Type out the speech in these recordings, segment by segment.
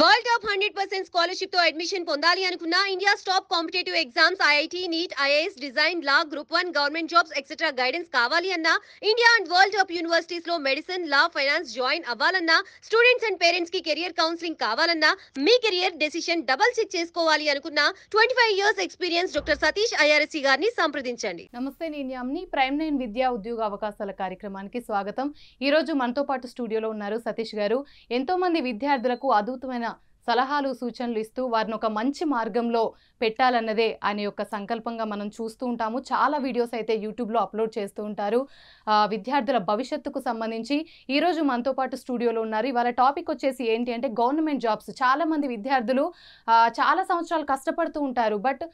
World of hundred percent scholarship తో admission పొందాలి అనుకున్న India stop competitive exams IIT NEET IAS design law group one government jobs etcetera guidance కావాలి అన్నా India and world top universities లో medicine law finance join అవ్వాలన్నా students and parents కి career counselling కావాలన్నా మీ కెరియర్ డెసిషన్ డబల్ చెక్ చేసుకోవాలి అనుకున్న twenty five years experience doctor Satish IRSC గారిని సంప్రదించండి నమస్తే నేను ప్రైమ్ నైన్ విద్యా ఉద్యోగ అవకాశాల కార్యక్రమానికి స్వాగతం ఈ రోజు మనతో పాటు స్టూడియోలో ఉన్నారు సతీష్ గారు ఎంతో మంది విద్యార్థులకు అద్భుతమైన know. సలహాలు సూచనలు ఇస్తూ వారిని ఒక మంచి మార్గంలో పెట్టాలన్నదే ఆయన యొక్క సంకల్పంగా మనం చూస్తూ ఉంటాము చాలా వీడియోస్ అయితే యూట్యూబ్లో అప్లోడ్ చేస్తూ ఉంటారు విద్యార్థుల భవిష్యత్తుకు సంబంధించి ఈరోజు మనతో పాటు స్టూడియోలో ఉన్నారు ఇవాళ టాపిక్ వచ్చేసి ఏంటి అంటే గవర్నమెంట్ జాబ్స్ చాలామంది విద్యార్థులు చాలా సంవత్సరాలు కష్టపడుతూ ఉంటారు బట్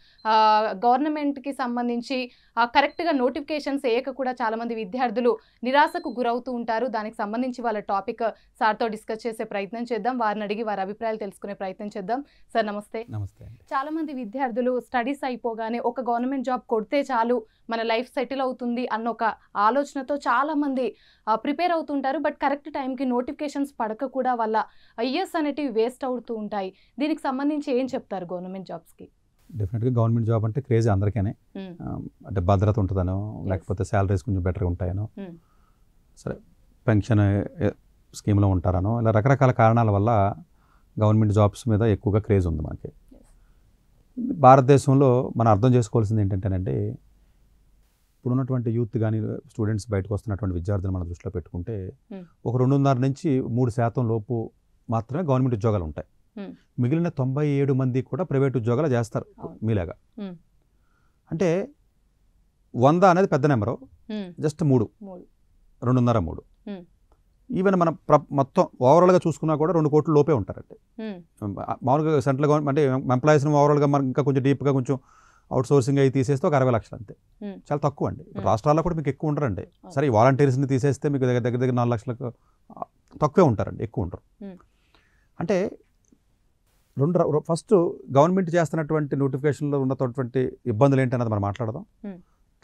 గవర్నమెంట్కి సంబంధించి కరెక్ట్గా నోటిఫికేషన్స్ వేయక కూడా చాలామంది విద్యార్థులు నిరాశకు గురవుతూ ఉంటారు దానికి సంబంధించి వాళ్ళ టాపిక్ సార్తో డిస్కస్ చేసే ప్రయత్నం చేద్దాం వారిని అడిగి వారి అభిప్రాయాలు తెలుసు తెలుసుకునే ప్రయత్నం చేద్దాం సార్ నమస్తే నమస్తే చాలా మంది విద్యార్థులు స్టడీస్ అయిపోగానే ఒక గవర్నమెంట్ జాబ్ కొడితే చాలు మన లైఫ్ సెటిల్ అవుతుంది అన్న ఒక ఆలోచనతో చాలా మంది ప్రిపేర్ అవుతుంటారు బట్ కరెక్ట్ టైంకి నోటిఫికేషన్స్ పడక కూడా వల్ల ఐఎస్ అనేటివి వేస్ట్ అవుతూ ఉంటాయి దీనికి సంబంధించి ఏం చెప్తారు గవర్నమెంట్ జాబ్స్కి డెఫినెట్గా గవర్నమెంట్ జాబ్ అంటే క్రేజ్ అందరికీనే అంటే భద్రత ఉంటుందనో లేకపోతే శాలరీస్ కొంచెం బెటర్గా ఉంటాయనో సరే పెన్షన్ స్కీమ్లో ఉంటారనో ఇలా రకరకాల కారణాల వల్ల గవర్నమెంట్ జాబ్స్ మీద ఎక్కువగా క్రేజ్ ఉంది మనకి భారతదేశంలో మనం అర్థం చేసుకోవాల్సింది ఏంటంటేనండి ఇప్పుడున్నటువంటి యూత్ కానీ స్టూడెంట్స్ బయటకు వస్తున్నటువంటి విద్యార్థులు మన దృష్టిలో పెట్టుకుంటే ఒక రెండున్నర నుంచి మూడు శాతం లోపు మాత్రమే గవర్నమెంట్ ఉద్యోగాలు ఉంటాయి మిగిలిన తొంభై ఏడు మంది కూడా ప్రైవేట్ ఉద్యోగాలు చేస్తారు మీలాగా అంటే వంద అనేది పెద్ద నెంబరు జస్ట్ మూడు రెండున్నర మూడు ఈవెన్ మనం మొత్తం ఓవరాల్గా చూసుకున్నా కూడా రెండు కోట్ల లోపే ఉంటారండి మామూలుగా సెంట్రల్ గవర్నమెంట్ అంటే ఎంప్లాయీస్ని ఓవరాల్గా మనం ఇంకా కొంచెం డీప్గా కొంచెం అవుట్ సోర్సింగ్ అవి తీసేస్తే ఒక అరవై లక్షలు అంతే చాలా తక్కువ అండి రాష్ట్రాల్లో కూడా మీకు ఎక్కువ ఉండరండి సరే ఈ వాలంటీర్స్ని తీసేస్తే మీకు దగ్గర దగ్గర దగ్గర నాలుగు లక్షలకు తక్కువే ఉంటారండి ఎక్కువ ఉండరు అంటే రెండు ఫస్ట్ గవర్నమెంట్ చేస్తున్నటువంటి నోటిఫికేషన్లో ఉన్నటువంటి ఇబ్బందులు ఏంటి అన్నది మనం మాట్లాడదాం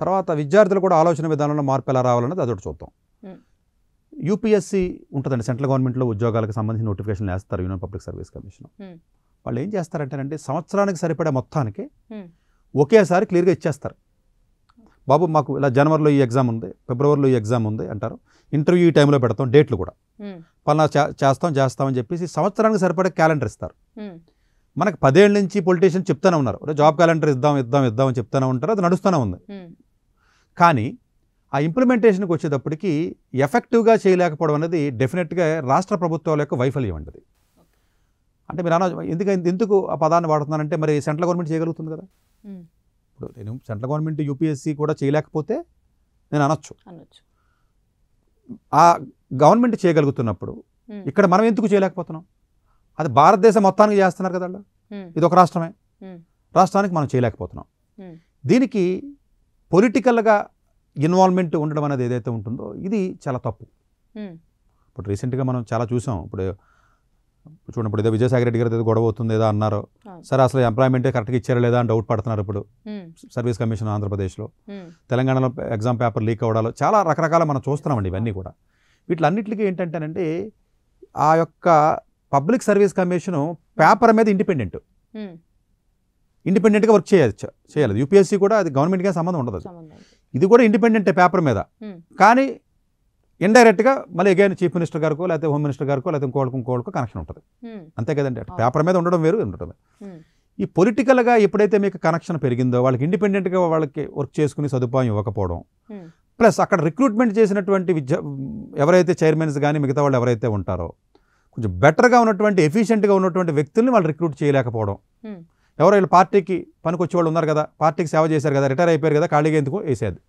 తర్వాత విద్యార్థులు కూడా ఆలోచన విధానంలో మార్పు ఎలా రావాలన్నది అదొకటి చూద్దాం యూపీఎస్సీ ఉంటుందండి సెంట్రల్ గవర్నమెంట్లో ఉద్యోగాలకు సంబంధించి నోటిఫికేషన్లు వేస్తారు యూనియన్ పబ్లిక్ సర్వీస్ కమిషన్ వాళ్ళు ఏం చేస్తారంటేనండి సంవత్సరానికి సరిపడే మొత్తానికి ఒకేసారి క్లియర్గా ఇచ్చేస్తారు బాబు మాకు ఇలా జనవరిలో ఈ ఎగ్జామ్ ఉంది ఫిబ్రవరిలో ఈ ఎగ్జామ్ ఉంది అంటారు ఇంటర్వ్యూ ఈ టైంలో పెడతాం డేట్లు కూడా పలానా చేస్తాం చేస్తామని చెప్పేసి సంవత్సరానికి సరిపడే క్యాలెండర్ ఇస్తారు మనకు పదేళ్ళ నుంచి పొలిటీషియన్ చెప్తూనే ఉన్నారు జాబ్ క్యాలెండర్ ఇద్దాం ఇద్దాం ఇద్దాం అని చెప్తూనే ఉంటారు అది నడుస్తూనే ఉంది కానీ ఆ ఇంప్లిమెంటేషన్కి వచ్చేటప్పటికి ఎఫెక్టివ్గా చేయలేకపోవడం అనేది డెఫినెట్గా రాష్ట్ర ప్రభుత్వాల యొక్క వైఫల్యం అంటది అంటే మీరు అన ఎందుకంటే ఎందుకు ఆ పదాన్ని వాడుతున్నానంటే మరి సెంట్రల్ గవర్నమెంట్ చేయగలుగుతుంది కదా ఇప్పుడు నేను సెంట్రల్ గవర్నమెంట్ యూపీఎస్సీ కూడా చేయలేకపోతే నేను అనొచ్చు అనొచ్చు ఆ గవర్నమెంట్ చేయగలుగుతున్నప్పుడు ఇక్కడ మనం ఎందుకు చేయలేకపోతున్నాం అది భారతదేశం మొత్తానికి చేస్తున్నారు కదా ఇది ఒక రాష్ట్రమే రాష్ట్రానికి మనం చేయలేకపోతున్నాం దీనికి పొలిటికల్గా ఇన్వాల్వ్మెంట్ ఉండడం అనేది ఏదైతే ఉంటుందో ఇది చాలా తప్పు ఇప్పుడు రీసెంట్గా మనం చాలా చూసాం ఇప్పుడు చూడండి ఇప్పుడు ఏదో విజయసాగర్ రెడ్డి గారు గొడవ అవుతుంది ఏదో అన్నారు సరే అసలు ఎంప్లాయ్మెంటే కరెక్ట్గా ఇచ్చారా లేదా అని డౌట్ పడుతున్నారు ఇప్పుడు సర్వీస్ కమిషన్ ఆంధ్రప్రదేశ్లో తెలంగాణలో ఎగ్జామ్ పేపర్ లీక్ అవడాలు చాలా రకరకాల మనం చూస్తున్నామండి ఇవన్నీ కూడా వీటిలన్నింటికి ఏంటంటేనంటే ఆ యొక్క పబ్లిక్ సర్వీస్ కమిషను పేపర్ మీద ఇండిపెండెంట్ ఇండిపెండెంట్గా వర్క్ చేయచ్చు చేయాలి యూపీఎస్సీ కూడా అది గవర్నమెంట్గా సంబంధం ఉండదు ఇది కూడా ఇండిపెండెంట్ పేపర్ మీద hmm. కానీ ఇండైరెక్ట్గా మళ్ళీ ఎగైన్ చీఫ్ మినిస్టర్ గారికి లేకపోతే హోమ్ మినిస్టర్ గారికో లేకపోతే ఇంకోళ్ళకు ఇంకోళ్ళకు కనెక్షన్ ఉంటుంది అంతే కదండి పేపర్ మీద ఉండడం వేరు ఉండడం hmm. ఈ పొలిటికల్గా ఎప్పుడైతే మీకు కనెక్షన్ పెరిగిందో వాళ్ళకి ఇండిపెండెంట్గా వాళ్ళకి వర్క్ చేసుకుని సదుపాయం ఇవ్వకపోవడం ప్లస్ hmm. అక్కడ రిక్రూట్మెంట్ చేసినటువంటి విద్య ఎవరైతే చైర్మన్స్ కానీ మిగతా వాళ్ళు ఎవరైతే ఉంటారో కొంచెం బెటర్గా ఉన్నటువంటి ఎఫిషియెంట్గా ఉన్నటువంటి వ్యక్తుల్ని వాళ్ళు రిక్రూట్ చేయలేకపోవడం ఎవరో వీళ్ళు పార్టీకి పనికొచ్చేవాళ్ళు ఉన్నారు కదా పార్టీకి సేవ చేశారు కదా రిటైర్ అయిపోయారు కదా ఖాళీగా ఎందుకు వేసేది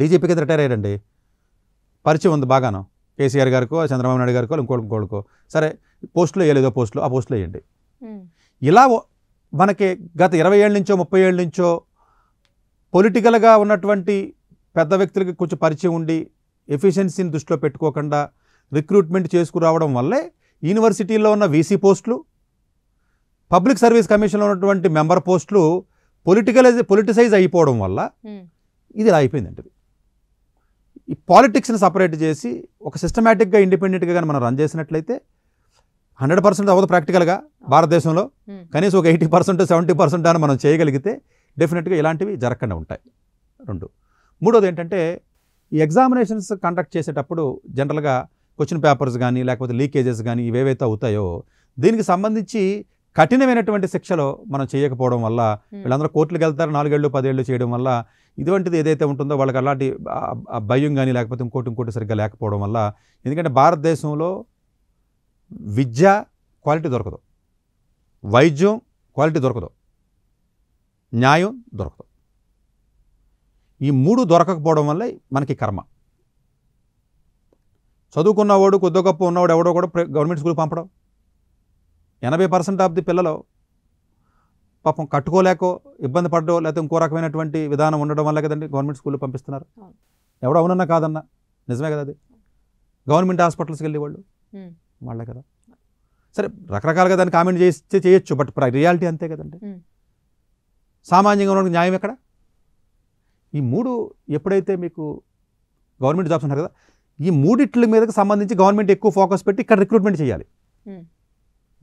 డీజీపీకి కింద రిటైర్ అయ్యాడండి పరిచయం ఉంది బాగాను కేసీఆర్ గారికో చంద్రబాబు నాయుడు గారికో ఇంకోటి ఇంకోటి సరే పోస్టులో వేయలేదో పోస్టులో ఆ పోస్టులో వేయండి ఇలా మనకి గత ఇరవై ఏళ్ళ నుంచో ముప్పై ఏళ్ళ నుంచో పొలిటికల్గా ఉన్నటువంటి పెద్ద వ్యక్తులకి కొంచెం పరిచయం ఉండి ఎఫిషియన్సీని దృష్టిలో పెట్టుకోకుండా రిక్రూట్మెంట్ చేసుకురావడం వల్లే యూనివర్సిటీలో ఉన్న వీసీ పోస్టులు పబ్లిక్ సర్వీస్ కమిషన్లో ఉన్నటువంటి మెంబర్ పోస్టులు పొలిటికలైజ్ పొలిటిసైజ్ అయిపోవడం వల్ల hmm. ఇది ఇలా అయిపోయిందంటే ఈ పాలిటిక్స్ని సపరేట్ చేసి ఒక సిస్టమేటిక్గా ఇండిపెండెంట్గా కానీ మనం రన్ చేసినట్లయితే హండ్రెడ్ పర్సెంట్ అవ్వదు ప్రాక్టికల్గా భారతదేశంలో hmm. కనీసం ఒక ఎయిటీ పర్సెంట్ సెవెంటీ పర్సెంట్ అని మనం చేయగలిగితే డెఫినెట్గా ఇలాంటివి జరగకుండా ఉంటాయి రెండు మూడోది ఏంటంటే ఈ ఎగ్జామినేషన్స్ కండక్ట్ చేసేటప్పుడు జనరల్గా క్వశ్చన్ పేపర్స్ కానీ లేకపోతే లీకేజెస్ కానీ ఇవేవైతే అవుతాయో దీనికి సంబంధించి కఠినమైనటువంటి శిక్షలో మనం చేయకపోవడం వల్ల వీళ్ళందరూ కోర్టులకు వెళ్తారు నాలుగేళ్ళు పదేళ్ళు చేయడం వల్ల ఇటువంటిది ఏదైతే ఉంటుందో వాళ్ళకి అలాంటి భయం కానీ లేకపోతే ఇంకోటి ఇంకోటి సరిగ్గా లేకపోవడం వల్ల ఎందుకంటే భారతదేశంలో విద్య క్వాలిటీ దొరకదు వైద్యం క్వాలిటీ దొరకదు న్యాయం దొరకదు ఈ మూడు దొరకకపోవడం వల్ల మనకి కర్మ చదువుకున్నవాడు కొద్ది గొప్ప ఉన్నవాడు ఎవడో కూడా గవర్నమెంట్ స్కూల్ పంపడం ఎనభై పర్సెంట్ ఆఫ్ ది పిల్లలు పాపం కట్టుకోలేకో ఇబ్బంది పడ్డో లేకపోతే ఇంకో రకమైనటువంటి విధానం ఉండడం వల్ల కదండి గవర్నమెంట్ స్కూల్లో పంపిస్తున్నారు ఎవడో అవునన్నా కాదన్నా నిజమే కదా అది గవర్నమెంట్ హాస్పిటల్స్కి వెళ్ళి వాళ్ళు వాళ్ళే కదా సరే రకరకాలుగా దాన్ని కామెంట్ చేస్తే చేయొచ్చు బట్ రియాలిటీ అంతే కదండి సామాన్యంగా ఉన్న న్యాయం ఎక్కడ ఈ మూడు ఎప్పుడైతే మీకు గవర్నమెంట్ జాబ్స్ ఉన్నారు కదా ఈ మూడిట్ల మీదకి సంబంధించి గవర్నమెంట్ ఎక్కువ ఫోకస్ పెట్టి ఇక్కడ రిక్రూట్మెంట్ చేయాలి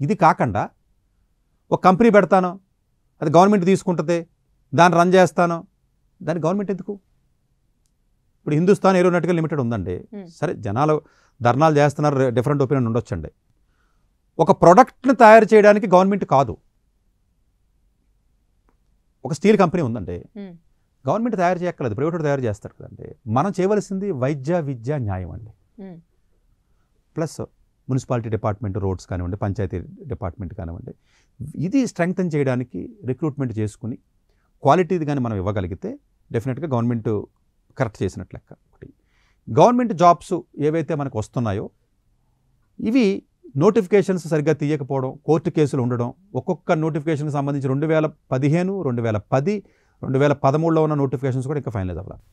ఇది కాకుండా ఒక కంపెనీ పెడతాను అది గవర్నమెంట్ తీసుకుంటుంది దాన్ని రన్ చేస్తాను దాన్ని గవర్నమెంట్ ఎందుకు ఇప్పుడు హిందుస్థాన్ ఏరోనాటికల్ లిమిటెడ్ ఉందండి సరే జనాలు ధర్నాలు చేస్తున్నారు డిఫరెంట్ ఒపీనియన్ ఉండొచ్చండి ఒక ప్రొడక్ట్ని తయారు చేయడానికి గవర్నమెంట్ కాదు ఒక స్టీల్ కంపెనీ ఉందండి గవర్నమెంట్ తయారు చేయక్కర్లేదు ప్రైవేట్ తయారు చేస్తారు కదండి మనం చేయవలసింది వైద్య విద్య న్యాయం అండి ప్లస్ మున్సిపాలిటీ డిపార్ట్మెంట్ రోడ్స్ కానివ్వండి పంచాయతీ డిపార్ట్మెంట్ కానివ్వండి ఇది స్ట్రెంగ్తన్ చేయడానికి రిక్రూట్మెంట్ చేసుకుని క్వాలిటీది కానీ మనం ఇవ్వగలిగితే డెఫినెట్గా గవర్నమెంట్ కరెక్ట్ చేసినట్ లెక్క ఒకటి గవర్నమెంట్ జాబ్స్ ఏవైతే మనకు వస్తున్నాయో ఇవి నోటిఫికేషన్స్ సరిగ్గా తీయకపోవడం కోర్టు కేసులు ఉండడం ఒక్కొక్క నోటిఫికేషన్కి సంబంధించి రెండు వేల పదిహేను రెండు వేల పది రెండు వేల పదమూడులో ఉన్న నోటిఫికేషన్స్ కూడా ఇంకా ఫైనలైజ్ అవ్వాలి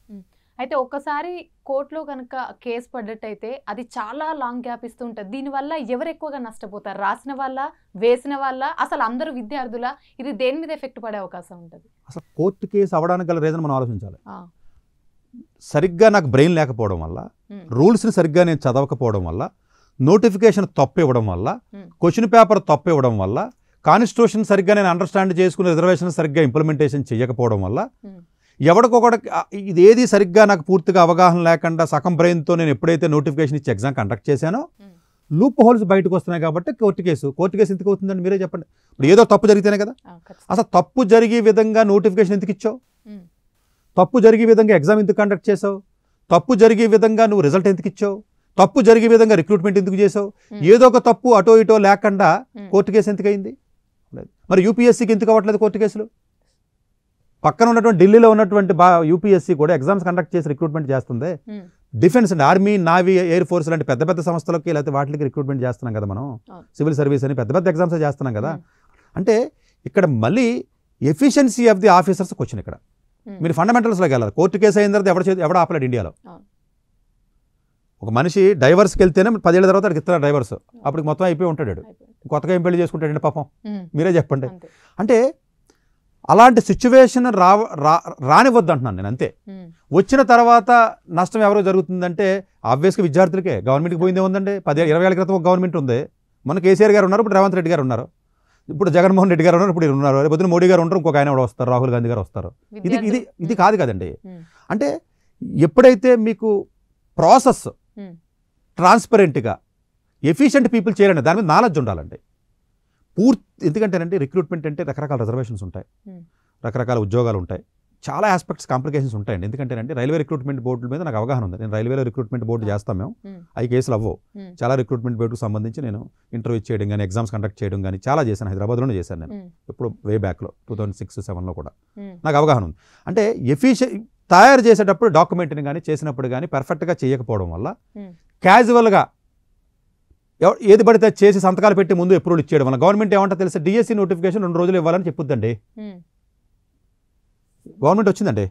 అయితే ఒకసారి కోర్టులో కనుక కేసు పడ్డట్టయితే అది చాలా లాంగ్ గ్యాప్ ఇస్తూ ఉంటుంది దీనివల్ల ఎవరు ఎక్కువగా నష్టపోతారు రాసిన వల్ల వేసిన వల్ల అసలు అందరూ విద్యార్థుల ఇది దేని మీద ఎఫెక్ట్ పడే అవకాశం ఉంటుంది అసలు కోర్టు కేసు అవడానికి గల రీజన్ మనం ఆలోచించాలి సరిగ్గా నాకు బ్రెయిన్ లేకపోవడం వల్ల రూల్స్ని సరిగ్గా నేను చదవకపోవడం వల్ల నోటిఫికేషన్ తప్పు ఇవ్వడం వల్ల క్వశ్చన్ పేపర్ తప్పు ఇవ్వడం వల్ల కాన్స్టిట్యూషన్ సరిగ్గా నేను అండర్స్టాండ్ చేసుకుని రిజర్వేషన్ సరిగ్గా ఇంప్లిమెంటేషన్ చేయకపోవడం వల్ల ఎవడికొకడ ఇది ఏది సరిగ్గా నాకు పూర్తిగా అవగాహన లేకుండా సగం బ్రెయిన్తో నేను ఎప్పుడైతే నోటిఫికేషన్ ఇచ్చి ఎగ్జామ్ కండక్ట్ చేశానో లూప్ హోల్స్ బయటకు వస్తున్నాయి కాబట్టి కోర్టు కేసు కోర్టు కేసు ఎందుకు అవుతుందని మీరే చెప్పండి ఇప్పుడు ఏదో తప్పు జరిగితేనే కదా అసలు తప్పు జరిగే విధంగా నోటిఫికేషన్ ఎందుకు ఇచ్చావు తప్పు జరిగే విధంగా ఎగ్జామ్ ఎందుకు కండక్ట్ చేసావు తప్పు జరిగే విధంగా నువ్వు రిజల్ట్ ఎందుకు ఇచ్చావు తప్పు జరిగే విధంగా రిక్రూట్మెంట్ ఎందుకు చేసావు ఏదో ఒక తప్పు అటో ఇటో లేకుండా కోర్టు కేసు ఎందుకైంది మరి యూపీఎస్సీకి ఎందుకు అవ్వట్లేదు కోర్టు కేసులు పక్కన ఉన్నటువంటి ఢిల్లీలో ఉన్నటువంటి యూపీఎస్సీ కూడా ఎగ్జామ్స్ కండక్ట్ చేసి రిక్రూట్మెంట్ చేస్తుంది defence hmm. And army navy air force లాంటి పెద్ద పెద్ద సంస్థలకి లేకపోతే వాటికి రిక్రూట్మెంట్ చేస్తున్నాం కదా మనం సివిల్ సర్వీస్ అని పెద్ద పెద్ద ఎగ్జామ్స్ చేస్తున్నాం కదా hmm. అంటే ఇక్కడ మళ్ళీ efficiency of the officers question ఇక్కడ hmm. మీరు ఫండమెంటల్స్లోకి వెళ్ళాలి కోర్టు కేసు అయిన తర్వాత ఎవడ ఎవడ ఆపలేడు ఇండియాలో ఒక మనిషి డైవర్స్కి వెళ్తేనే పదేళ్ళ తర్వాత అడిగి ఇస్తారు డైవర్స్ అప్పుడు మొత్తం అయిపోయి ఉంటాడు కొత్తగా ఏం పెళ్లి చేసుకుంటాడండి పాపం మీరే చెప్పండి అంటే అలాంటి సిచ్యువేషన్ రావ రానివ్వద్దు అంటున్నాను నేను అంతే hmm. వచ్చిన తర్వాత నష్టం ఎవరో జరుగుతుందంటే ఆబ్వియస్గా విద్యార్థులకే గవర్నమెంట్కి పోయిందే ఉందండి పది ఇరవై ఏళ్ళ క్రితం ఒక గవర్నమెంట్ ఉంది మన కేసీఆర్ గారు ఉన్నారు ఇప్పుడు రేవంత్ రెడ్డి గారు ఉన్నారు ఇప్పుడు జగన్మోహన్ రెడ్డి గారు ఉన్నారు ఇప్పుడు ఉన్నారు రేపొద్దున మోడీ గారు ఉంటారు ఇంకొక ఆయన కూడా వస్తారు రాహుల్ గాంధీ గారు వస్తారు ఇది ఇది ఇది hmm. కాదు కదండి hmm. అంటే ఎప్పుడైతే మీకు ప్రాసెస్ ట్రాన్స్పరెంట్గా ఎఫిషియంట్ పీపుల్ చేయాలండి దాని మీద నాలెడ్జ్ ఉండాలండి పూర్తి ఎందుకంటేనంటే రిక్రూట్మెంట్ అంటే రకరకాల రిజర్వేషన్స్ ఉంటాయి hmm. రకరకాల ఉద్యోగాలు ఉంటాయి చాలా ఆస్పెక్ట్స్ కాంప్లికేషన్స్ ఉంటాయండి ఎందుకంటేనంటే రైల్వే రిక్రూట్మెంట్ బోర్డుల మీద నాకు అవగాహన ఉంది నేను రైల్వేలో రిక్రూట్మెంట్ బోర్డు hmm. చేస్తాం మేము hmm. అవి కేసులు అవ్వవు చాలా రిక్రూట్మెంట్ బోర్డుకు సంబంధించి నేను ఇంటర్వ్యూ చేయడం కానీ ఎగ్జామ్స్ కండక్ట్ చేయడం కానీ చాలా చేశాను హైదరాబాద్లోనే చేశాను నేను ఇప్పుడు వే బ్యాక్లో టూ థౌసండ్ సిక్స్ సెవెన్లో కూడా నాకు అవగాహన ఉంది అంటే ఎఫిషియ తయారు చేసేటప్పుడు డాక్యుమెంట్ని కానీ చేసినప్పుడు కానీ పర్ఫెక్ట్గా చేయకపోవడం వల్ల క్యాజువల్గా ఏది పడితే చేసి సంతకాలు పెట్టి ముందు అప్రూవల్ ఇచ్చేయడం వల్ల గవర్నమెంట్ ఏమంటే తెలిసి డిఎస్సి నోటిఫికేషన్ రెండు రోజులు ఇవ్వాలని చెప్పొద్దండి గవర్నమెంట్ వచ్చిందండి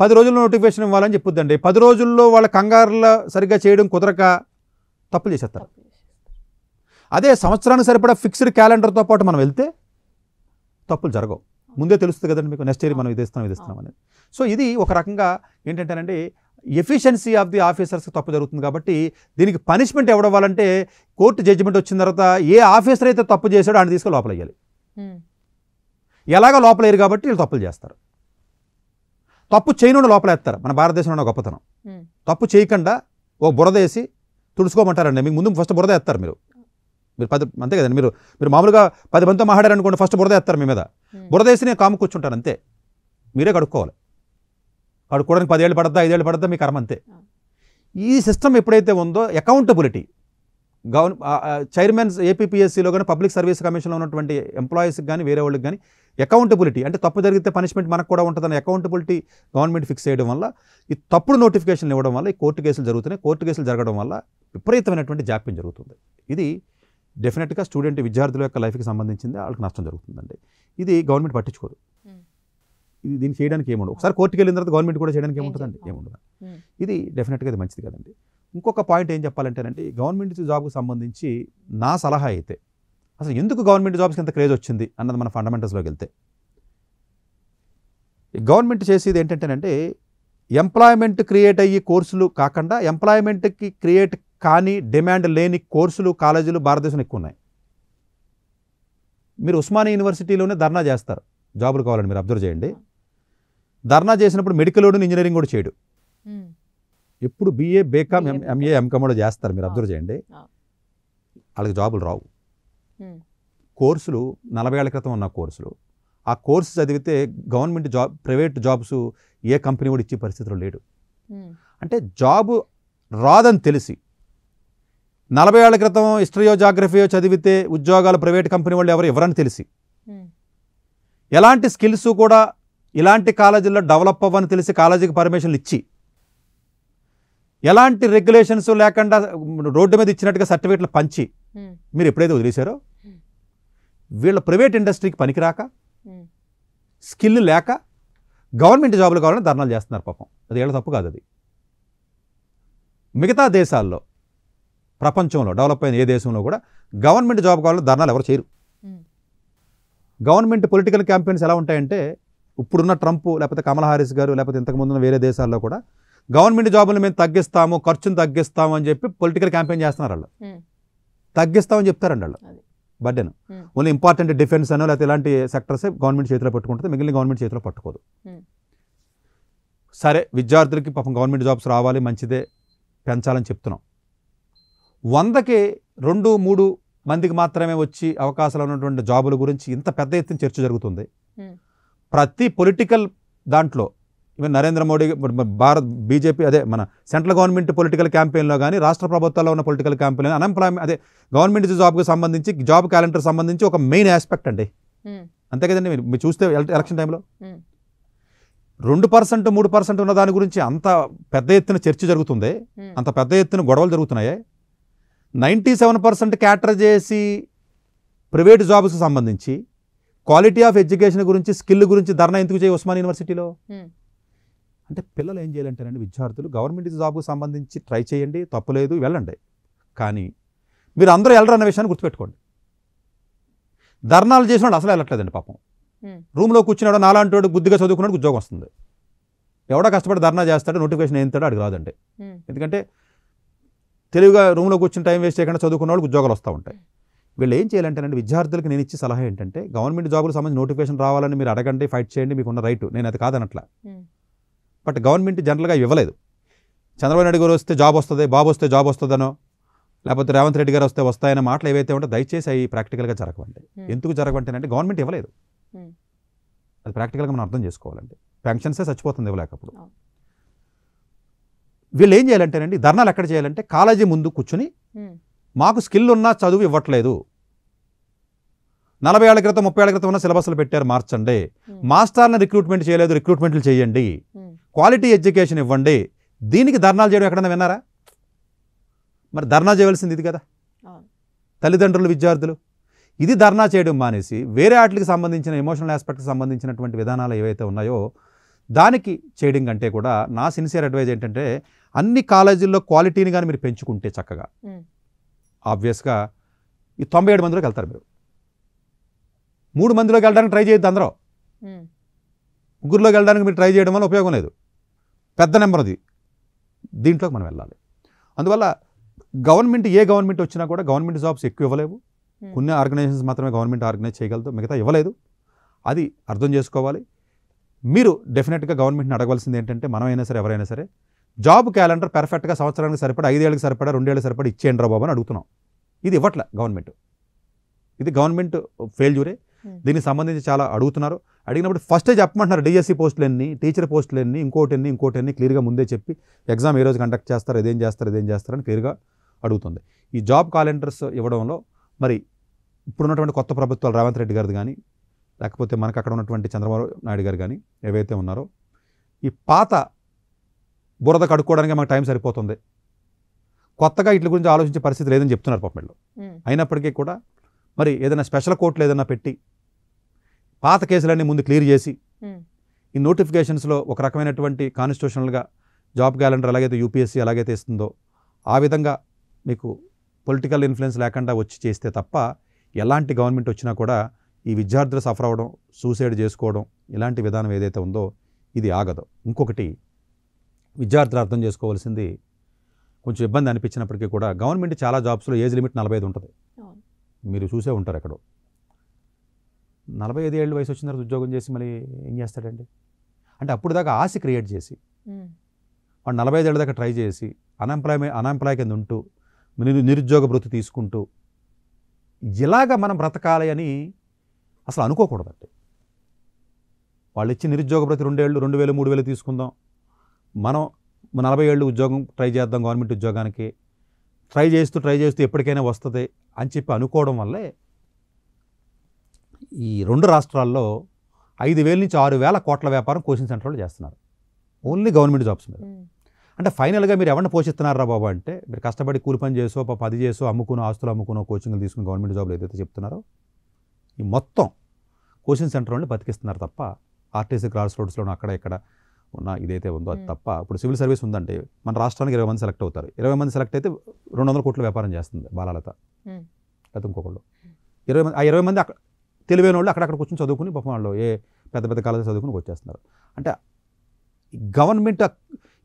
పది రోజుల్లో నోటిఫికేషన్ ఇవ్వాలని చెప్పొద్దండి పది రోజుల్లో వాళ్ళ కంగారులో సరిగ్గా చేయడం కుదరక తప్పులు చేసేస్తారు అదే సంవత్సరానికి సరిపడా ఫిక్స్డ్ క్యాలెండర్తో పాటు మనం వెళ్తే తప్పులు జరగవు ముందే తెలుస్తుంది కదండి మీకు నెక్స్ట్ ఇయర్ మనం ఇది ఇస్తాం ఇది ఇస్తాం అనేది సో ఇది ఒక రకంగా ఏంటంటేనండి ఎఫిషియన్సీ ఆఫ్ ది ఆఫీసర్స్ తప్పు జరుగుతుంది కాబట్టి దీనికి పనిష్మెంట్ వాళ్ళంటే కోర్టు జడ్జిమెంట్ వచ్చిన తర్వాత ఏ ఆఫీసర్ అయితే తప్పు చేశాడో ఆయన తీసుకొని లోపల వేయాలి ఎలాగ లోపల కాబట్టి వీళ్ళు తప్పులు చేస్తారు తప్పు చేయనుండి లోపల వేస్తారు మన భారతదేశంలో గొప్పతనం తప్పు చేయకుండా ఓ బురద వేసి తుడుచుకోమంటారండి మీకు ముందు ఫస్ట్ బురద వేస్తారు మీరు మీరు పది అంతే కదండి మీరు మీరు మామూలుగా పది మందితో మాట్లాడారనుకోండి ఫస్ట్ బురద వేస్తారు మీ మీద బురద వేసి నేను కాము కూర్చుంటాను అంతే మీరే కడుక్కోవాలి పడుకోవడానికి పదేళ్ళు పడద్దా ఐదేళ్ళు పడద్దా మీ కర్మ అంతే ఈ సిస్టమ్ ఎప్పుడైతే ఉందో అకౌంటబిలిటీ గవర్న చైర్మన్ ఏపీపీఎస్సీలో కానీ పబ్లిక్ సర్వీస్ కమిషన్లో ఉన్నటువంటి ఎంప్లాయీస్కి కానీ వేరే వాళ్ళకి కానీ అకౌంటబిలిటీ అంటే తప్పు జరిగితే పనిష్మెంట్ మనకు కూడా ఉంటుందని అకౌంటబిలిటీ గవర్నమెంట్ ఫిక్స్ చేయడం వల్ల ఈ తప్పుడు నోటిఫికేషన్లు ఇవ్వడం వల్ల ఈ కోర్టు కేసులు జరుగుతున్నాయి కోర్టు కేసులు జరగడం వల్ల విపరీతమైనటువంటి జాప్యం జరుగుతుంది ఇది డెఫినెట్గా స్టూడెంట్ విద్యార్థుల యొక్క లైఫ్కి సంబంధించింది వాళ్ళకి నష్టం జరుగుతుందండి ఇది గవర్నమెంట్ పట్టించుకోదు ఇది దీన్ని చేయడానికి ఏముండదు ఒకసారి కోర్టుకి వెళ్ళిన తర్వాత గవర్నమెంట్ కూడా చేయడానికి ఏముంటుందండి ఏముండదు ఇది డెఫినెట్గా ఇది మంచిది కదండి ఇంకొక పాయింట్ ఏం చెప్పాలంటేనండి గవర్నమెంట్ జాబ్కు సంబంధించి నా సలహా అయితే అసలు ఎందుకు గవర్నమెంట్ జాబ్స్కి ఎంత క్రేజ్ వచ్చింది అన్నది మన ఫండమెంటల్స్లోకి వెళ్తే గవర్నమెంట్ చేసేది ఏంటంటేనంటే ఎంప్లాయ్మెంట్ క్రియేట్ అయ్యి కోర్సులు కాకుండా ఎంప్లాయ్మెంట్కి క్రియేట్ కానీ డిమాండ్ లేని కోర్సులు కాలేజీలు భారతదేశంలో ఎక్కువ ఉన్నాయి మీరు ఉస్మానియా యూనివర్సిటీలోనే ధర్నా చేస్తారు జాబులు కావాలని మీరు అబ్జర్వ్ చేయండి ధర్నా చేసినప్పుడు మెడికల్ వాడు ఇంజనీరింగ్ కూడా చేయడు ఎప్పుడు బిఏ బీకామ్ ఎంఏ ఎంకామ్ కూడా చేస్తారు మీరు అబ్జర్వ్ చేయండి వాళ్ళకి జాబులు రావు కోర్సులు నలభై ఏళ్ళ క్రితం ఉన్న కోర్సులు ఆ కోర్సు చదివితే గవర్నమెంట్ జాబ్ ప్రైవేట్ జాబ్స్ ఏ కంపెనీ కూడా ఇచ్చే పరిస్థితిలో లేడు అంటే జాబు రాదని తెలిసి నలభై ఏళ్ల క్రితం హిస్టరీయో జాగ్రఫీయో చదివితే ఉద్యోగాలు ప్రైవేట్ కంపెనీ వాళ్ళు ఎవరు ఎవరని తెలిసి ఎలాంటి స్కిల్స్ కూడా ఇలాంటి కాలేజీల్లో డెవలప్ అవ్వని తెలిసి కాలేజీకి పర్మిషన్లు ఇచ్చి ఎలాంటి రెగ్యులేషన్స్ లేకుండా రోడ్డు మీద ఇచ్చినట్టుగా సర్టిఫికెట్లు పంచి మీరు ఎప్పుడైతే వదిలేశారో వీళ్ళ ప్రైవేట్ ఇండస్ట్రీకి పనికిరాక స్కిల్ లేక గవర్నమెంట్ జాబులు కావాలని ధర్నాలు చేస్తున్నారు పాపం అది వీళ్ళ తప్పు కాదు అది మిగతా దేశాల్లో ప్రపంచంలో డెవలప్ అయిన ఏ దేశంలో కూడా గవర్నమెంట్ జాబ్ కావాలని ధర్నాలు ఎవరు చేయరు గవర్నమెంట్ పొలిటికల్ క్యాంపెయిన్స్ ఎలా ఉంటాయంటే ఇప్పుడున్న ట్రంప్ లేకపోతే కమల్ హారీస్ గారు లేకపోతే ఇంతకుముందున్న వేరే దేశాల్లో కూడా గవర్నమెంట్ జాబులు మేము తగ్గిస్తాము ఖర్చును తగ్గిస్తాము అని చెప్పి పొలిటికల్ క్యాంపెయిన్ చేస్తున్నారు వాళ్ళు తగ్గిస్తామని చెప్తారండి వాళ్ళు బడ్డెను ఓన్లీ ఇంపార్టెంట్ డిఫెన్స్ అనో లేకపోతే ఇలాంటి సెక్టర్స్ గవర్నమెంట్ చేతిలో పెట్టుకుంటుంది మిగిలిన గవర్నమెంట్ చేతిలో పట్టుకోదు సరే విద్యార్థులకి పాపం గవర్నమెంట్ జాబ్స్ రావాలి మంచిదే పెంచాలని చెప్తున్నాం వందకి రెండు మూడు మందికి మాత్రమే వచ్చి అవకాశాలు ఉన్నటువంటి జాబుల గురించి ఇంత పెద్ద ఎత్తున చర్చ జరుగుతుంది ప్రతి పొలిటికల్ దాంట్లో ఈవెన్ నరేంద్ర మోడీ భారత్ బీజేపీ అదే మన సెంట్రల్ గవర్నమెంట్ పొలిటికల్ క్యాంపెయిన్లో కానీ రాష్ట్ర ప్రభుత్వాల్లో ఉన్న పొలిటికల్ క్యాంపెయిన్ అన్ఎంప్లాయ్మెంట్ అదే గవర్నమెంట్ జాబ్కి సంబంధించి జాబ్ క్యాలెండర్ సంబంధించి ఒక మెయిన్ ఆస్పెక్ట్ అండి అంతే కదండి మీరు చూస్తే ఎలక్షన్ టైంలో రెండు పర్సెంట్ మూడు పర్సెంట్ ఉన్న దాని గురించి అంత పెద్ద ఎత్తున చర్చ జరుగుతుంది అంత పెద్ద ఎత్తున గొడవలు జరుగుతున్నాయి నైంటీ సెవెన్ పర్సెంట్ క్యాటర్ చేసి ప్రైవేట్ జాబ్స్కి సంబంధించి క్వాలిటీ ఆఫ్ ఎడ్యుకేషన్ గురించి స్కిల్ గురించి ధర్నా ఎందుకు చేయి ఉస్మాన్ యూనివర్సిటీలో అంటే పిల్లలు ఏం చేయాలంటారండి విద్యార్థులు గవర్నమెంట్ జాబ్కు సంబంధించి ట్రై చేయండి తప్పులేదు వెళ్ళండి కానీ మీరు అందరూ వెళ్ళరు అన్న విషయాన్ని గుర్తుపెట్టుకోండి ధర్నాలు చేసినాడు అసలు వెళ్ళట్లేదండి పాపం రూమ్లో కూర్చున్నాడు నాలాంటి బుద్ధిగా చదువుకున్నాడు ఉద్యోగం వస్తుంది ఎవడో కష్టపడి ధర్నా చేస్తాడో నోటిఫికేషన్ ఏంతాడో అడిగి రాదండి ఎందుకంటే తెలివిగా రూమ్లో కూర్చుని టైం వేస్ట్ చేయకుండా చదువుకున్న వాళ్ళకి ఉద్యోగాలు వస్తూ ఉంటాయి వీళ్ళు ఏం చేయాలంటేనండి విద్యార్థులకు నేను ఇచ్చే సలహా ఏంటంటే గవర్నమెంట్ జాబులకు సంబంధించి నోటిఫికేషన్ రావాలని మీరు అడగండి ఫైట్ చేయండి ఉన్న రైట్ నేను అది కాదనట్లా hmm. బట్ గవర్నమెంట్ జనరల్గా ఇవ్వలేదు చంద్రబాబు నాయుడు గారు వస్తే జాబ్ వస్తుంది బాబు వస్తే జాబ్ వస్తుందనో లేకపోతే రేవంత్ రెడ్డి గారు వస్తే వస్తాయనే మాటలు ఏవైతే ఉంటే దయచేసి అవి ప్రాక్టికల్గా జరగవండి hmm. ఎందుకు జరగవంటేనంటే గవర్నమెంట్ ఇవ్వలేదు hmm. అది ప్రాక్టికల్గా మనం అర్థం చేసుకోవాలండి పెన్షన్సే చచ్చిపోతుంది ఇవ్వలేకప్పుడు వీళ్ళు ఏం చేయాలంటేనండి ధర్నాలు ఎక్కడ చేయాలంటే కాలేజీ ముందు కూర్చుని మాకు స్కిల్ ఉన్నా చదువు ఇవ్వట్లేదు నలభై ఏళ్ల క్రితం ముప్పై ఏళ్ల క్రితం ఉన్న సిలబస్లు పెట్టారు మార్చండి hmm. మాస్టర్ని రిక్రూట్మెంట్ చేయలేదు రిక్రూట్మెంట్లు చేయండి hmm. క్వాలిటీ ఎడ్యుకేషన్ ఇవ్వండి దీనికి ధర్నాలు చేయడం ఎక్కడన్నా విన్నారా మరి ధర్నా చేయవలసింది ఇది కదా తల్లిదండ్రులు విద్యార్థులు ఇది ధర్నా చేయడం మానేసి వేరే వాటికి సంబంధించిన ఎమోషనల్ ఆస్పెక్ట్కి సంబంధించినటువంటి విధానాలు ఏవైతే ఉన్నాయో దానికి చేయడం కంటే కూడా నా సిన్సియర్ అడ్వైజ్ ఏంటంటే అన్ని కాలేజీల్లో క్వాలిటీని కానీ మీరు పెంచుకుంటే చక్కగా ఆబ్వియస్గా hmm. ఈ తొంభై ఏడు మందిలోకి వెళ్తారు మీరు మూడు మందిలోకి వెళ్ళడానికి ట్రై చేయొద్దు అందరూ ముగ్గురులోకి వెళ్ళడానికి మీరు ట్రై చేయడం వల్ల ఉపయోగం లేదు పెద్ద నెంబర్ అది దీంట్లోకి మనం వెళ్ళాలి అందువల్ల గవర్నమెంట్ ఏ గవర్నమెంట్ వచ్చినా కూడా గవర్నమెంట్ జాబ్స్ ఎక్కువ ఇవ్వలేవు కొన్ని ఆర్గనైజేషన్స్ మాత్రమే గవర్నమెంట్ ఆర్గనైజ్ చేయగలదు మిగతా ఇవ్వలేదు అది అర్థం చేసుకోవాలి మీరు డెఫినెట్గా గవర్నమెంట్ని అడగవలసింది ఏంటంటే మనమైనా సరే ఎవరైనా సరే జాబ్ క్యాలెండర్ పర్ఫెక్ట్గా సంవత్సరానికి సరిపడా ఐదేళ్ళకి సరిపడా రెండేళ్ళకి సరిపడా ఇచ్చేయండి రా బాబు అని అడుగుతున్నాం ఇది ఇవ్వట్లే గవర్నమెంట్ ఇది గవర్నమెంట్ ఫెయిల్యూరే Hmm. దీనికి సంబంధించి చాలా అడుగుతున్నారు అడిగినప్పుడు ఫస్టే చెప్పమంటున్నారు డిఎస్సి పోస్టులు ఎన్ని టీచర్ పోస్టులు ఎన్ని ఇంకోటి ఎన్ని ఇంకోటి ఎన్ని క్లియర్గా ముందే చెప్పి ఎగ్జామ్ ఏ రోజు కండక్ట్ చేస్తారు ఇదేం చేస్తారు ఇదేం చేస్తారని క్లియర్గా అడుగుతుంది ఈ జాబ్ క్యాలెండర్స్ ఇవ్వడంలో మరి ఇప్పుడున్నటువంటి కొత్త ప్రభుత్వాలు రేవంత్ రెడ్డి గారిది కానీ లేకపోతే మనకు అక్కడ ఉన్నటువంటి చంద్రబాబు నాయుడు గారు కానీ ఏవైతే ఉన్నారో ఈ పాత బురద కడుక్కోవడానికి మాకు టైం సరిపోతుంది కొత్తగా ఇట్ల గురించి ఆలోచించే పరిస్థితి లేదని చెప్తున్నారు పాప hmm. అయినప్పటికీ కూడా మరి ఏదైనా స్పెషల్ కోర్టులు ఏదైనా పెట్టి పాత కేసులన్నీ ముందు క్లియర్ చేసి ఈ నోటిఫికేషన్స్లో ఒక రకమైనటువంటి కాన్స్టిట్యూషనల్గా జాబ్ క్యాలెండర్ ఎలాగైతే యూపీఎస్సీ ఎలాగైతే ఇస్తుందో ఆ విధంగా మీకు పొలిటికల్ ఇన్ఫ్లుయెన్స్ లేకుండా వచ్చి చేస్తే తప్ప ఎలాంటి గవర్నమెంట్ వచ్చినా కూడా ఈ విద్యార్థులు సఫర్ అవ్వడం సూసైడ్ చేసుకోవడం ఇలాంటి విధానం ఏదైతే ఉందో ఇది ఆగదు ఇంకొకటి విద్యార్థులు అర్థం చేసుకోవాల్సింది కొంచెం ఇబ్బంది అనిపించినప్పటికీ కూడా గవర్నమెంట్ చాలా జాబ్స్లో ఏజ్ లిమిట్ నలభై ఉంటుంది మీరు చూసే ఉంటారు ఎక్కడో నలభై ఐదు ఏళ్ళు వయసు వచ్చిన తర్వాత ఉద్యోగం చేసి మళ్ళీ ఏం చేస్తాడండి అంటే అప్పుడు దాకా ఆశ క్రియేట్ చేసి వాడు నలభై ఐదు ఏళ్ళ దాకా ట్రై చేసి అన్ఎంప్లాయ్మెంట్ అన్ఎంప్లాయ్ కింద ఉంటూ నిరుద్యోగ వృత్తి తీసుకుంటూ ఇలాగ మనం బ్రతకాలి అని అసలు అనుకోకూడదండి వాళ్ళు ఇచ్చి నిరుద్యోగ ప్రతి రెండేళ్ళు రెండు వేలు మూడు వేలు తీసుకుందాం మనం నలభై ఏళ్ళు ఉద్యోగం ట్రై చేద్దాం గవర్నమెంట్ ఉద్యోగానికి ట్రై చేస్తూ ట్రై చేస్తూ ఎప్పటికైనా వస్తుంది అని చెప్పి అనుకోవడం వల్లే ఈ రెండు రాష్ట్రాల్లో ఐదు వేల నుంచి ఆరు వేల కోట్ల వ్యాపారం కోచింగ్ సెంటర్లు చేస్తున్నారు ఓన్లీ గవర్నమెంట్ జాబ్స్ మీద అంటే ఫైనల్గా మీరు ఎవరిని పోషిస్తున్నారా బాబు అంటే మీరు కష్టపడి కూలి పని చేసో పది చేసో అమ్ముకునో ఆస్తులు అమ్ముకునో కోచింగ్లు తీసుకుని గవర్నమెంట్ జాబ్లు ఏదైతే చెప్తున్నారో ఈ మొత్తం కోచింగ్ సెంటర్ సెంటర్లని బతికిస్తున్నారు తప్ప ఆర్టీసీ క్రాస్ రోడ్స్లోనూ అక్కడ ఇక్కడ ఉన్న ఇదైతే ఉందో అది తప్ప ఇప్పుడు సివిల్ సర్వీస్ ఉందంటే మన రాష్ట్రానికి ఇరవై మంది సెలెక్ట్ అవుతారు ఇరవై మంది సెలెక్ట్ అయితే రెండు వందల కోట్ల వ్యాపారం చేస్తుంది బాలలత లేకపోతే ఇంకొకళ్ళు ఇరవై మంది ఆ ఇరవై మంది అక్కడ తెలివైన వాళ్ళు అక్కడక్కడ కూర్చొని చదువుకుని పాపం వాళ్ళు ఏ పెద్ద పెద్ద కాలేజ్ చదువుకుని వచ్చేస్తున్నారు అంటే గవర్నమెంట్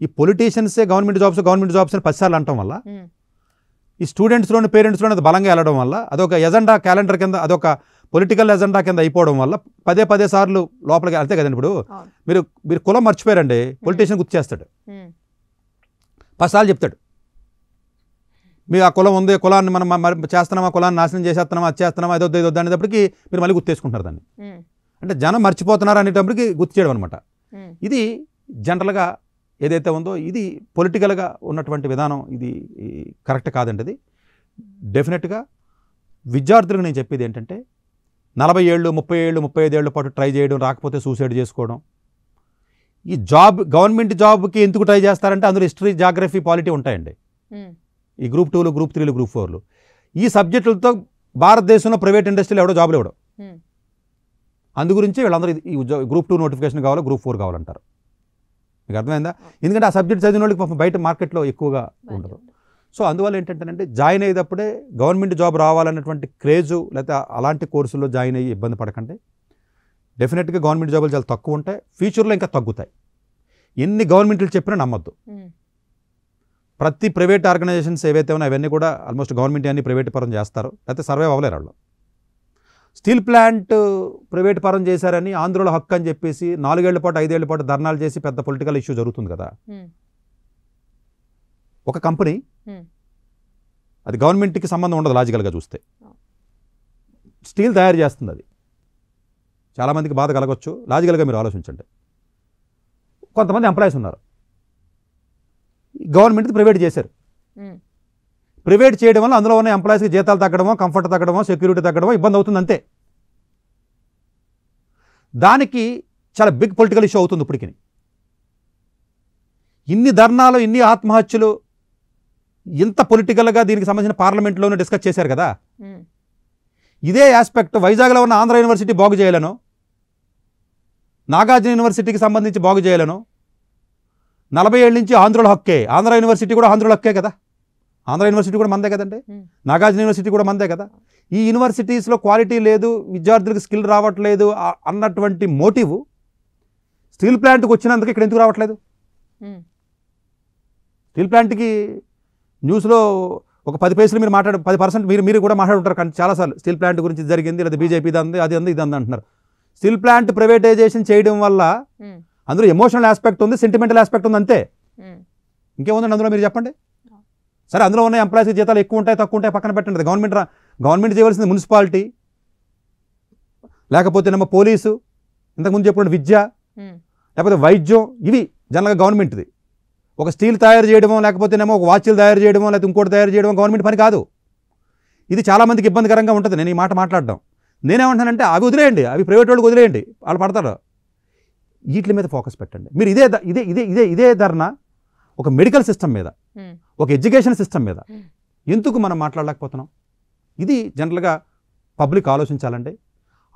ఈ పొలిటీషియన్సే గవర్నమెంట్ జాబ్స్ గవర్నమెంట్ జాబ్స్ అని పదిసార్లు అంటాం వల్ల ఈ స్టూడెంట్స్లోని పేరెంట్స్లోని అది బలంగా వెళ్ళడం వల్ల అదొక ఎజెండా క్యాలెండర్ కింద అదొక పొలిటికల్ ఎజెండా కింద అయిపోవడం వల్ల పదే పదే సార్లు లోపలికి అంతే కదండి ఇప్పుడు మీరు మీరు కులం మర్చిపోయారండి పొలిటీషియన్ గుర్తు చేస్తాడు పసాలు చెప్తాడు మీ ఆ కులం ఉంది కులాన్ని మనం చేస్తున్నామా కులాన్ని నాశనం చేసేస్తున్నామా అది చేస్తున్నామా ఏదో ఏదో అనేటప్పటికి మీరు మళ్ళీ గుర్తేసుకుంటున్నారు దాన్ని అంటే జనం మర్చిపోతున్నారు అనేటప్పటికి గుర్తు చేయడం అనమాట ఇది జనరల్గా ఏదైతే ఉందో ఇది పొలిటికల్గా ఉన్నటువంటి విధానం ఇది కరెక్ట్ కాదండి ఇది డెఫినెట్గా విద్యార్థులకు నేను చెప్పేది ఏంటంటే నలభై ఏళ్ళు ముప్పై ఏళ్ళు ముప్పై ఐదేళ్ల పాటు ట్రై చేయడం రాకపోతే సూసైడ్ చేసుకోవడం ఈ జాబ్ గవర్నమెంట్ జాబ్కి ఎందుకు ట్రై చేస్తారంటే అందులో హిస్టరీ జాగ్రఫీ పాలిటీ ఉంటాయండి ఈ గ్రూప్ టూలు గ్రూప్ త్రీలు గ్రూప్ ఫోర్లు ఈ సబ్జెక్టులతో భారతదేశంలో ప్రైవేట్ ఇండస్ట్రీలో ఎవడో జాబులు ఇవ్వడం అందుగురించి వీళ్ళందరూ ఈ గ్రూప్ టూ నోటిఫికేషన్ కావాలో గ్రూప్ ఫోర్ కావాలంటారు మీకు అర్థమైందా ఎందుకంటే ఆ సబ్జెక్ట్ చదివిన వాళ్ళకి బయట మార్కెట్లో ఎక్కువగా ఉండదు సో అందువల్ల ఏంటంటేనంటే జాయిన్ అయ్యేటప్పుడే గవర్నమెంట్ జాబ్ రావాలన్నటువంటి క్రేజు లేకపోతే అలాంటి కోర్సుల్లో జాయిన్ అయ్యి ఇబ్బంది పడకండి డెఫినెట్గా గవర్నమెంట్ జాబులు చాలా తక్కువ ఉంటాయి ఫ్యూచర్లో ఇంకా తగ్గుతాయి ఎన్ని గవర్నమెంట్లు చెప్పినా నమ్మద్దు ప్రతి ప్రైవేట్ ఆర్గనైజేషన్స్ ఏవైతే ఉన్నాయో అవన్నీ కూడా ఆల్మోస్ట్ గవర్నమెంట్ అన్ని ప్రైవేట్ పరం చేస్తారు లేకపోతే సర్వే అవ్వలేరు వాళ్ళు స్టీల్ ప్లాంట్ ప్రైవేట్ పరం చేశారని ఆంధ్రలో హక్కు అని చెప్పేసి నాలుగేళ్ల పాటు ఐదేళ్ల పాటు ధర్నాలు చేసి పెద్ద పొలిటికల్ ఇష్యూ జరుగుతుంది కదా ఒక కంపెనీ అది గవర్నమెంట్కి సంబంధం ఉండదు లాజికల్గా చూస్తే స్టీల్ తయారు చేస్తుంది అది చాలామందికి బాధ కలగవచ్చు లాజికల్గా మీరు ఆలోచించండి కొంతమంది ఎంప్లాయీస్ ఉన్నారు గవర్నమెంట్ ప్రైవేట్ చేశారు ప్రైవేట్ చేయడం వల్ల అందులో ఉన్న ఎంప్లాయీస్కి జీతాలు తగ్గడమో కంఫర్ట్ తగ్గడమో సెక్యూరిటీ తగ్గడమో ఇబ్బంది అవుతుంది అంతే దానికి చాలా బిగ్ పొలిటికల్ ఇష్యూ అవుతుంది ఇప్పటికి ఇన్ని ధర్నాలు ఇన్ని ఆత్మహత్యలు ఇంత పొలిటికల్గా దీనికి సంబంధించిన పార్లమెంట్లోనే డిస్కస్ చేశారు కదా ఇదే ఆస్పెక్ట్ వైజాగ్లో ఉన్న ఆంధ్ర యూనివర్సిటీ బాగు చేయలేను నాగార్జున యూనివర్సిటీకి సంబంధించి బాగు చేయలేను నలభై ఏళ్ళ నుంచి ఆంధ్రుల హక్కే ఆంధ్ర యూనివర్సిటీ కూడా ఆంధ్రుల హక్కే కదా ఆంధ్ర యూనివర్సిటీ కూడా మందే కదండి నాగార్జున యూనివర్సిటీ కూడా మందే కదా ఈ యూనివర్సిటీస్లో క్వాలిటీ లేదు విద్యార్థులకు స్కిల్ రావట్లేదు అన్నటువంటి మోటివ్ స్టీల్ ప్లాంట్కి వచ్చినందుకు ఇక్కడ ఎందుకు రావట్లేదు స్టీల్ ప్లాంట్కి న్యూస్లో ఒక పది పేజీలు మీరు మాట్లాడు పది పర్సెంట్ మీరు మీరు కూడా మాట్లాడుంటారు కానీ చాలాసార్లు స్టీల్ ప్లాంట్ గురించి జరిగింది లేదా బీజేపీ అంది అది అంది ఇది అంది అంటున్నారు స్టీల్ ప్లాంట్ ప్రైవేటైజేషన్ చేయడం వల్ల అందులో ఎమోషనల్ ఆస్పెక్ట్ ఉంది సెంటిమెంటల్ ఆస్పెక్ట్ ఉంది అంతే ఇంకేముందండి అందులో మీరు చెప్పండి సరే అందులో ఉన్న ఎంప్లాయీస్ జీతాలు ఎక్కువ ఉంటాయి తక్కువ ఉంటాయి పక్కన పెట్టండి గవర్నమెంట్ గవర్నమెంట్ చేయవలసింది మున్సిపాలిటీ లేకపోతే నమ్మ పోలీసు ఇంతకుముందు చెప్పుకున్న విద్య లేకపోతే వైద్యం ఇవి జనరల్గా గవర్నమెంట్ది ఒక స్టీల్ తయారు చేయడమో లేకపోతేనేమో ఒక వాచ్లు తయారు చేయడమో లేకపోతే ఇంకోటి తయారు చేయడం గవర్నమెంట్ పని కాదు ఇది చాలామందికి ఇబ్బందికరంగా ఉంటుంది నేను ఈ మాట మాట్లాడడం నేనేమంటానంటే అవి వదిలేయండి అవి ప్రైవేట్ వాళ్ళకి వదిలేయండి వాళ్ళు పడతారు వీటి మీద ఫోకస్ పెట్టండి మీరు ఇదే ఇదే ఇదే ఇదే ఇదే ధరణ ఒక మెడికల్ సిస్టమ్ మీద ఒక ఎడ్యుకేషన్ సిస్టమ్ మీద ఎందుకు మనం మాట్లాడలేకపోతున్నాం ఇది జనరల్గా పబ్లిక్ ఆలోచించాలండి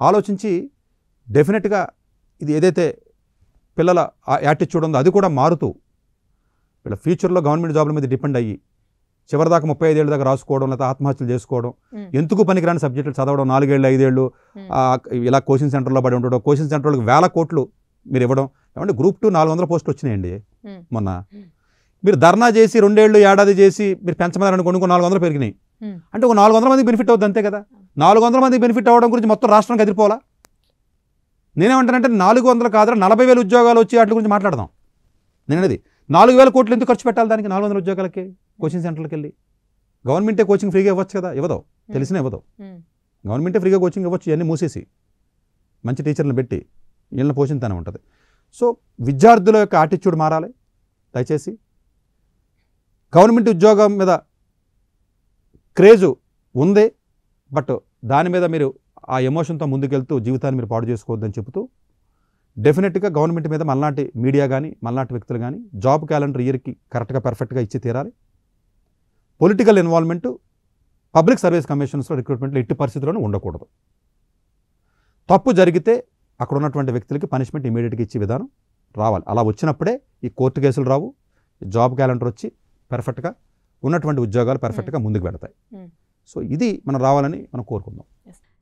ఆలోచించి డెఫినెట్గా ఇది ఏదైతే పిల్లల యాటిట్యూడ్ ఉందో అది కూడా మారుతూ వీళ్ళ ఫ్యూచర్లో గవర్నమెంట్ జాబ్ల మీద డిపెండ్ అయ్యి చివరి దాకా ముప్పై ఐదేళ్ళ దాకా రాసుకోవడం లేదా ఆత్మహత్యలు చేసుకోవడం ఎందుకు పనికిరాని సబ్జెక్టులు చదవడం నాలుగేళ్ళు ఐదేళ్ళు ఇలా కోచింగ్ సెంటర్లో పడి ఉండడం కోచింగ్ సెంటర్లకు వేల కోట్లు మీరు ఇవ్వడం ఏమంటే గ్రూప్ టూ నాలుగు వందల పోస్టులు వచ్చినాయండి మొన్న మీరు ధర్నా చేసి రెండేళ్ళు ఏడాది చేసి మీరు పెంచమని కొనుక్కో నాలుగు వందలు పెరిగినాయి అంటే ఒక నాలుగు వందల మంది బెనిఫిట్ అవుద్ది అంతే కదా నాలుగు వందల మంది బెనిఫిట్ అవ్వడం గురించి మొత్తం రాష్ట్రానికి ఎదిరిపోవాలా నేనేమంటానంటే నాలుగు వందలు కాదు నలభై వేల ఉద్యోగాలు వచ్చి వాటి గురించి మాట్లాడదాం నేనది నాలుగు వేల కోట్లు ఎందుకు ఖర్చు పెట్టాలి దానికి నాలుగు వందల ఉద్యోగాలకి కోచింగ్ సెంటర్లకు వెళ్ళి గవర్నమెంటే కోచింగ్ ఫ్రీగా ఇవ్వచ్చు కదా ఇవ్వదు hmm. తెలిసిన ఇవ్వదు hmm. గవర్నమెంటే ఫ్రీగా కోచింగ్ ఇవ్వచ్చు ఇవన్నీ మూసేసి మంచి టీచర్లను పెట్టి వీళ్ళని పోషించనే ఉంటుంది సో విద్యార్థుల యొక్క యాటిట్యూడ్ మారాలి దయచేసి గవర్నమెంట్ ఉద్యోగం మీద క్రేజు ఉంది బట్ దాని మీద మీరు ఆ ఎమోషన్తో ముందుకెళ్తూ జీవితాన్ని మీరు పాడు చేసుకోవద్దని చెబుతూ డెఫినెట్గా గవర్నమెంట్ మీద మళ్ళాంటి మీడియా కానీ మళ్ళాంటి వ్యక్తులు కానీ జాబ్ క్యాలెండర్ ఇయర్కి కరెక్ట్గా పర్ఫెక్ట్గా ఇచ్చి తీరాలి పొలిటికల్ ఇన్వాల్వ్మెంట్ పబ్లిక్ సర్వీస్ కమిషన్స్లో రిక్రూట్మెంట్లో ఎట్టి పరిస్థితుల్లోనూ ఉండకూడదు తప్పు జరిగితే అక్కడ ఉన్నటువంటి వ్యక్తులకి పనిష్మెంట్ ఇమీడియట్గా ఇచ్చే విధానం రావాలి అలా వచ్చినప్పుడే ఈ కోర్టు కేసులు రావు జాబ్ క్యాలెండర్ వచ్చి పర్ఫెక్ట్గా ఉన్నటువంటి ఉద్యోగాలు పర్ఫెక్ట్గా hmm. ముందుకు పెడతాయి సో hmm. ఇది మనం రావాలని మనం కోరుకుందాం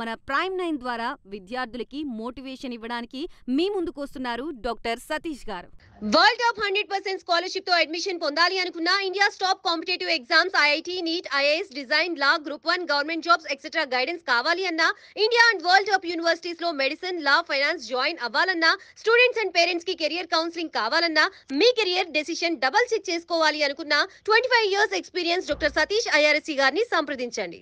మన ప్రైమ్ నైన్ ద్వారా విద్యార్థులకి మోటివేషన్ ఇవ్వడానికి మీ ముందుకు వస్తున్నారు డాక్టర్ సతీష్ గారు world top hundred percent scholarship తో అడ్మిషన్ పొందాలి అనుకున్న India stop competitive exams IIT NEET IAS design law group one government jobs etcetera guidance కావాలి అన్నా India and world top universities లో మెడిసిన్ లా ఫైనాన్స్ జాయిన్ అవ్వాలన్నా students and parents కి career counselling కావాలన్నా మీ కెరియర్ డెసిషన్ డబల్ చెక్ చేసుకోవాలి అనుకున్న twenty five years experience doctor Satish IRSC గారిని సంప్రదించండి